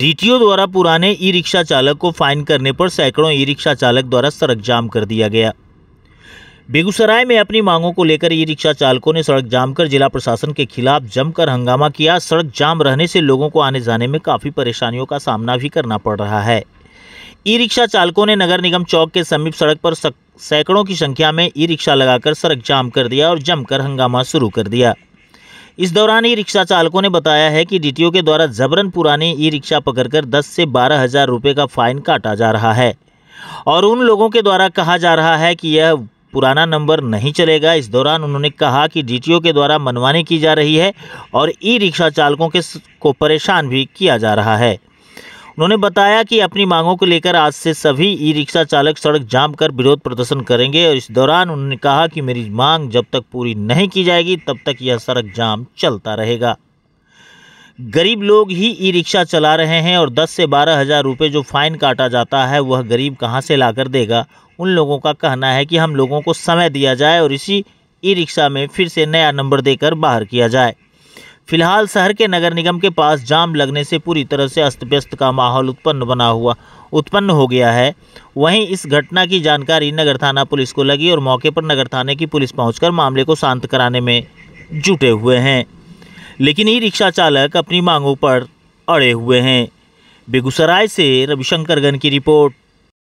DTO द्वारा पुराने e rickshaw चालक को फाइन करने पर सैकड़ों ई रिक्शा चालक द्वारा सड़क जाम कर दिया गया बेगूसराय में अपनी मांगों को लेकर ई रिक्शा चालकों ने सड़क जाम कर जिला प्रशासन के खिलाफ जमकर हंगामा किया सड़क जाम रहने से लोगों को आने जाने में काफ़ी परेशानियों का सामना भी करना पड़ रहा है ई रिक्शा चालकों ने नगर निगम चौक के समीप सड़क पर सैकड़ों की संख्या में ई रिक्शा लगाकर सड़क जाम कर दिया और जमकर हंगामा शुरू कर दिया इस दौरान ई रिक्शा चालकों ने बताया है कि डीटीओ के द्वारा जबरन पुराने ई रिक्शा पकड़कर दस से बारह हज़ार रुपये का फाइन काटा जा रहा है और उन लोगों के द्वारा कहा जा रहा है कि यह पुराना नंबर नहीं चलेगा इस दौरान उन्होंने कहा कि डीटीओ के द्वारा मनवाने की जा रही है और ई रिक्शा चालकों के को परेशान भी किया जा रहा है उन्होंने बताया कि अपनी मांगों को लेकर आज से सभी ई रिक्शा चालक सड़क जाम कर विरोध प्रदर्शन करेंगे और इस दौरान उन्होंने कहा कि मेरी मांग जब तक पूरी नहीं की जाएगी तब तक यह सड़क जाम चलता रहेगा गरीब लोग ही ई रिक्शा चला रहे हैं और 10 से बारह हज़ार रुपये जो फाइन काटा जाता है वह गरीब कहां से लाकर देगा उन लोगों का कहना है कि हम लोगों को समय दिया जाए और इसी ई रिक्शा में फिर से नया नंबर देकर बाहर किया जाए फिलहाल शहर के नगर निगम के पास जाम लगने से पूरी तरह से अस्त व्यस्त का माहौल उत्पन्न बना हुआ उत्पन्न हो गया है वहीं इस घटना की जानकारी नगर थाना पुलिस को लगी और मौके पर नगर थाने की पुलिस पहुंचकर मामले को शांत कराने में जुटे हुए हैं लेकिन ई रिक्शा चालक अपनी मांगों पर अड़े हुए हैं बेगूसराय से रविशंकर गन की रिपोर्ट